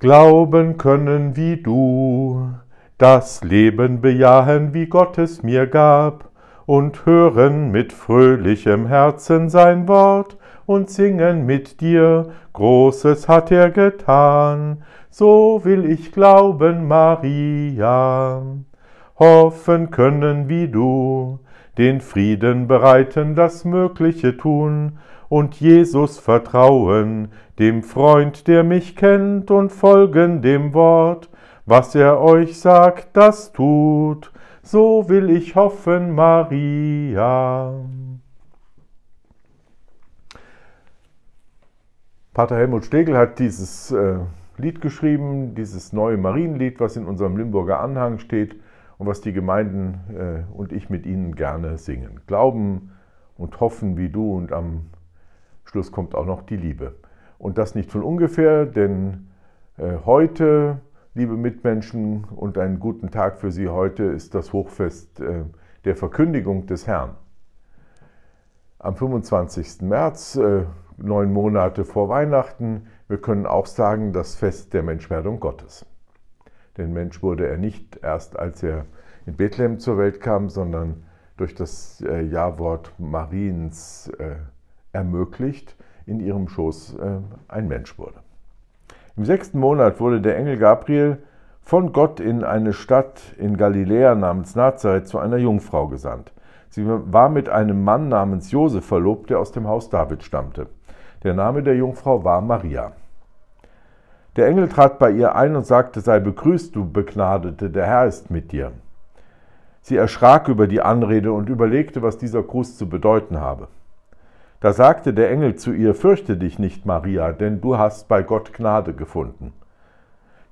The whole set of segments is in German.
Glauben können wie du, das Leben bejahen, wie Gott es mir gab, und hören mit fröhlichem Herzen sein Wort und singen mit dir, Großes hat er getan, so will ich glauben, Maria hoffen können wie du, den Frieden bereiten, das Mögliche tun und Jesus vertrauen, dem Freund, der mich kennt, und folgen dem Wort, was er euch sagt, das tut, so will ich hoffen, Maria. Pater Helmut Stegel hat dieses äh, Lied geschrieben, dieses neue Marienlied, was in unserem Limburger Anhang steht und was die Gemeinden äh, und ich mit ihnen gerne singen. Glauben und hoffen wie du und am Schluss kommt auch noch die Liebe. Und das nicht von ungefähr, denn äh, heute, liebe Mitmenschen, und einen guten Tag für Sie heute ist das Hochfest äh, der Verkündigung des Herrn. Am 25. März, äh, neun Monate vor Weihnachten, wir können auch sagen, das Fest der Menschwerdung Gottes. Denn Mensch wurde er nicht erst, als er in Bethlehem zur Welt kam, sondern durch das äh, Ja-Wort Mariens äh, ermöglicht, in ihrem Schoß äh, ein Mensch wurde. Im sechsten Monat wurde der Engel Gabriel von Gott in eine Stadt in Galiläa namens Nazareth zu einer Jungfrau gesandt. Sie war mit einem Mann namens Josef verlobt, der aus dem Haus David stammte. Der Name der Jungfrau war Maria. Der Engel trat bei ihr ein und sagte, sei begrüßt, du Begnadete, der Herr ist mit dir. Sie erschrak über die Anrede und überlegte, was dieser Gruß zu bedeuten habe. Da sagte der Engel zu ihr, Fürchte dich nicht, Maria, denn du hast bei Gott Gnade gefunden.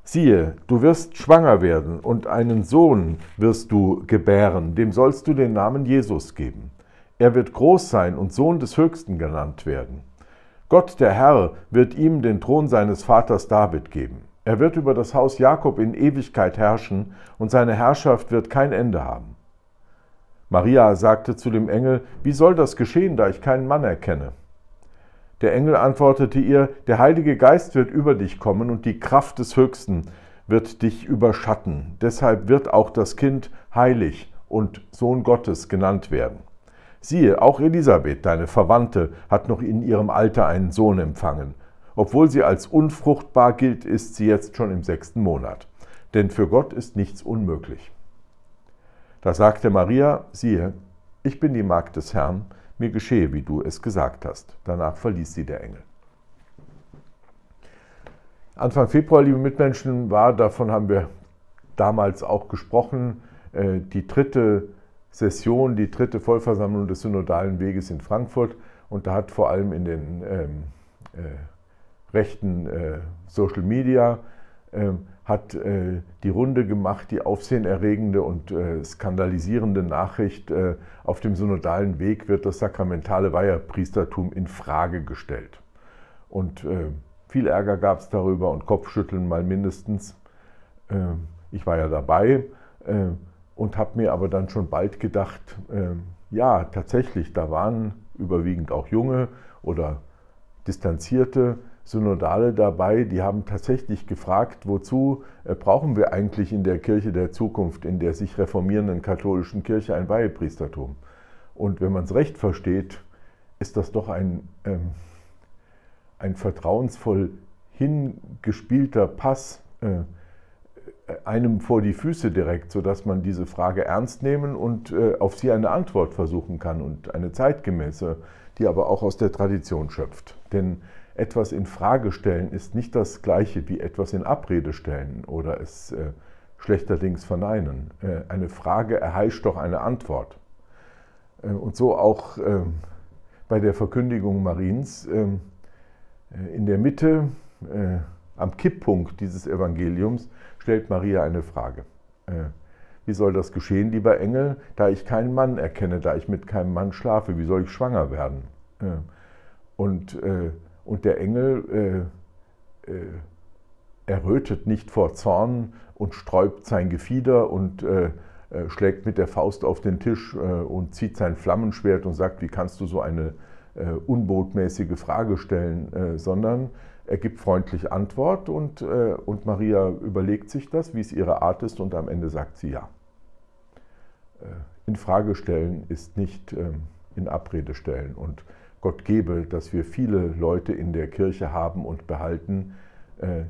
Siehe, du wirst schwanger werden und einen Sohn wirst du gebären, dem sollst du den Namen Jesus geben. Er wird groß sein und Sohn des Höchsten genannt werden. Gott der Herr wird ihm den Thron seines Vaters David geben. Er wird über das Haus Jakob in Ewigkeit herrschen, und seine Herrschaft wird kein Ende haben. Maria sagte zu dem Engel, Wie soll das geschehen, da ich keinen Mann erkenne? Der Engel antwortete ihr, Der Heilige Geist wird über dich kommen, und die Kraft des Höchsten wird dich überschatten. Deshalb wird auch das Kind heilig und Sohn Gottes genannt werden. Siehe, auch Elisabeth, deine Verwandte, hat noch in ihrem Alter einen Sohn empfangen. Obwohl sie als unfruchtbar gilt, ist sie jetzt schon im sechsten Monat. Denn für Gott ist nichts unmöglich. Da sagte Maria, siehe, ich bin die Magd des Herrn, mir geschehe, wie du es gesagt hast. Danach verließ sie der Engel. Anfang Februar, liebe Mitmenschen, war, davon haben wir damals auch gesprochen, äh, die dritte Session, die dritte Vollversammlung des Synodalen Weges in Frankfurt. Und da hat vor allem in den ähm, äh, rechten äh, Social Media ähm, äh, hat die Runde gemacht, die aufsehenerregende und äh, skandalisierende Nachricht, äh, auf dem synodalen Weg wird das sakramentale Weiherpriestertum in Frage gestellt. Und äh, viel Ärger gab es darüber und Kopfschütteln mal mindestens. Ähm, ich war ja dabei. Ähm, und habe mir aber dann schon bald gedacht, äh, ja, tatsächlich, da waren überwiegend auch junge oder distanzierte Synodale dabei, die haben tatsächlich gefragt, wozu äh, brauchen wir eigentlich in der Kirche der Zukunft, in der sich reformierenden katholischen Kirche ein Weihepriestertum? Und wenn man es recht versteht, ist das doch ein, ähm, ein vertrauensvoll hingespielter Pass äh, einem vor die Füße direkt, sodass man diese Frage ernst nehmen und äh, auf sie eine Antwort versuchen kann und eine zeitgemäße, die aber auch aus der Tradition schöpft. Denn etwas in Frage stellen ist nicht das gleiche wie etwas in Abrede stellen oder es äh, schlechterdings verneinen. Äh, eine Frage erheischt doch eine Antwort. und so auch ähm, bei der Verkündigung Mariens ähm, in der Mitte am Kipppunkt dieses Evangeliums stellt Maria eine Frage. Äh, wie soll das geschehen, lieber Engel, da ich keinen Mann erkenne, da ich mit keinem Mann schlafe? Wie soll ich schwanger werden? Äh, und, äh, und der Engel errötet nicht vor Zorn und sträubt sein Gefieder und schlägt mit der Faust auf den Tisch und zieht sein Flammenschwert und sagt, wie kannst du so eine äh, unbotmäßige Frage stellen, äh, sondern er gibt freundlich Antwort und, äh, und Maria überlegt sich das, wie es ihre Art ist und am Ende sagt sie ja. in Frage stellen ist nicht ähm, in Abrede stellen und Gott gebe, dass wir viele Leute in der Kirche haben und behalten,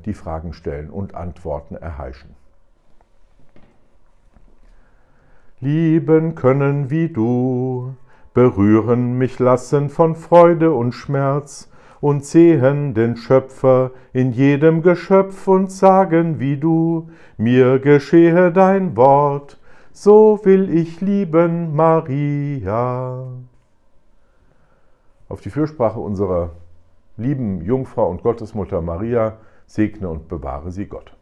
die Fragen stellen und Antworten erheischen. Lieben können wie du, berühren mich lassen von Freude und Schmerz und sehen den Schöpfer in jedem Geschöpf und sagen wie du, mir geschehe dein Wort, so will ich lieben Maria. Auf die Fürsprache unserer lieben Jungfrau und Gottesmutter Maria segne und bewahre sie Gott.